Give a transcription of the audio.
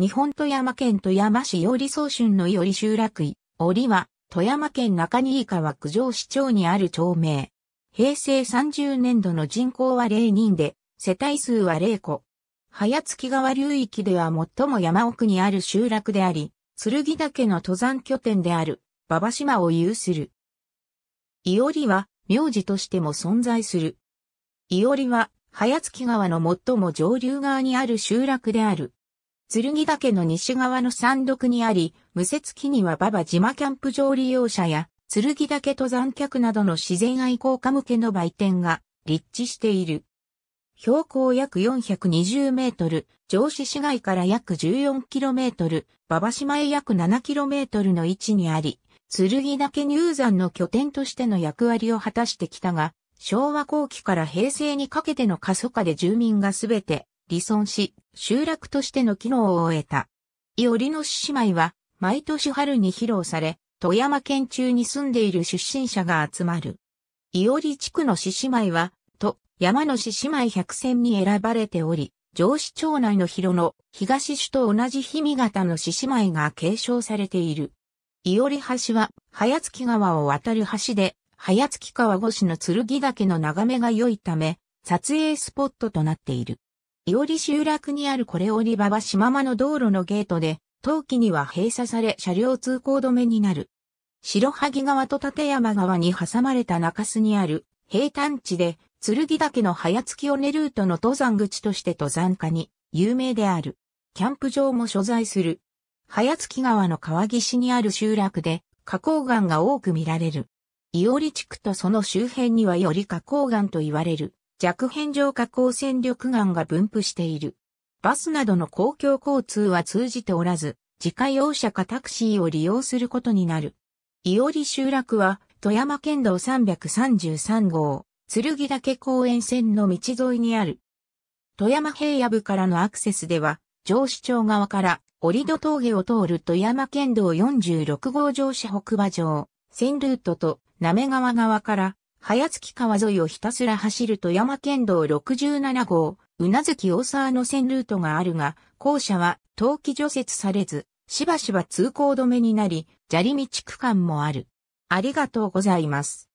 日本富山県富山市より総春のより集落位、折は、富山県中新川九条市町にある町名。平成30年度の人口は0人で、世帯数は0個。早月川流域では最も山奥にある集落であり、剣岳の登山拠点である、馬場島を有する。伊織は、名字としても存在する。伊織は、早月川の最も上流側にある集落である、剣岳の西側の山麓にあり、無雪期には馬場島キャンプ場利用者や、剣岳登山客などの自然愛好家向けの売店が立地している。標高約420メートル、上市市街から約14キロメートル、馬場島へ約7キロメートルの位置にあり、剣岳入山の拠点としての役割を果たしてきたが、昭和後期から平成にかけての過疎化で住民がすべて離村し、集落としての機能を終えた。伊織の姉妹は、毎年春に披露され、富山県中に住んでいる出身者が集まる。伊織地区の獅子舞は、と、山の獅子舞百選に選ばれており、上司町内の広野、東種と同じ氷見型の獅子舞が継承されている。伊織橋は、早月川を渡る橋で、早月川越しの剣岳の眺めが良いため、撮影スポットとなっている。伊織集落にあるこれ折場は島間の道路のゲートで、冬季には閉鎖され車両通行止めになる。白萩川と立山川に挟まれた中洲にある平坦地で、剣岳の早月を寝ルートの登山口として登山家に有名である。キャンプ場も所在する。早月川の川岸にある集落で、花崗岩が多く見られる。伊織地区とその周辺にはより花崗岩と言われる。弱変状加工戦力岩が分布している。バスなどの公共交通は通じておらず、自家用車かタクシーを利用することになる。伊織集落は、富山県道333号、剣岳公園線の道沿いにある。富山平野部からのアクセスでは、上市町側から折戸峠を通る富山県道46号上市北馬上、線ルートと、滑川側から早月川沿いをひたすら走ると山県道67号、うなずき大沢の線ルートがあるが、校舎は冬季除雪されず、しばしば通行止めになり、砂利道区間もある。ありがとうございます。